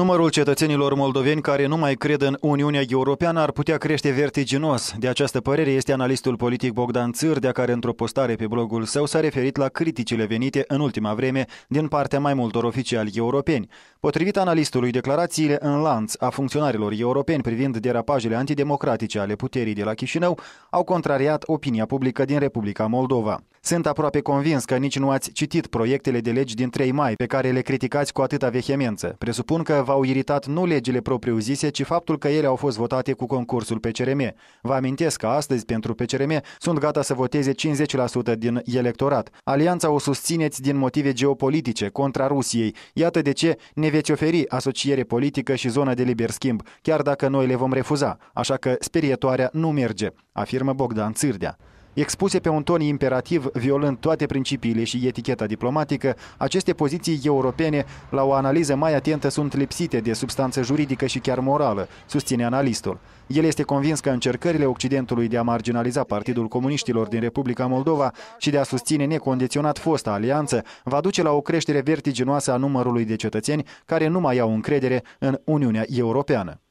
Numărul cetățenilor moldoveni care nu mai cred în Uniunea Europeană ar putea crește vertiginos. De această părere este analistul politic Bogdan Țârdea, care într-o postare pe blogul său s-a referit la criticile venite în ultima vreme din partea mai multor oficiali europeni. Potrivit analistului, declarațiile în lanț a funcționarilor europeni privind derapajele antidemocratice ale puterii de la Chișinău au contrariat opinia publică din Republica Moldova. Sunt aproape convins că nici nu ați citit proiectele de legi din 3 mai, pe care le criticați cu atâta vehemență. Presupun că v-au iritat nu legile propriu-zise, ci faptul că ele au fost votate cu concursul PCRM. Vă amintesc că astăzi, pentru PCRM, sunt gata să voteze 50% din electorat. Alianța o susțineți din motive geopolitice, contra Rusiei. Iată de ce ne veți oferi asociere politică și zona de liber schimb, chiar dacă noi le vom refuza. Așa că sperietoarea nu merge, afirmă Bogdan Țârdea. Expuse pe un ton imperativ, violând toate principiile și eticheta diplomatică, aceste poziții europene, la o analiză mai atentă, sunt lipsite de substanță juridică și chiar morală, susține analistul. El este convins că încercările Occidentului de a marginaliza Partidul Comuniștilor din Republica Moldova și de a susține necondiționat fosta alianță va duce la o creștere vertiginoasă a numărului de cetățeni care nu mai au încredere în Uniunea Europeană.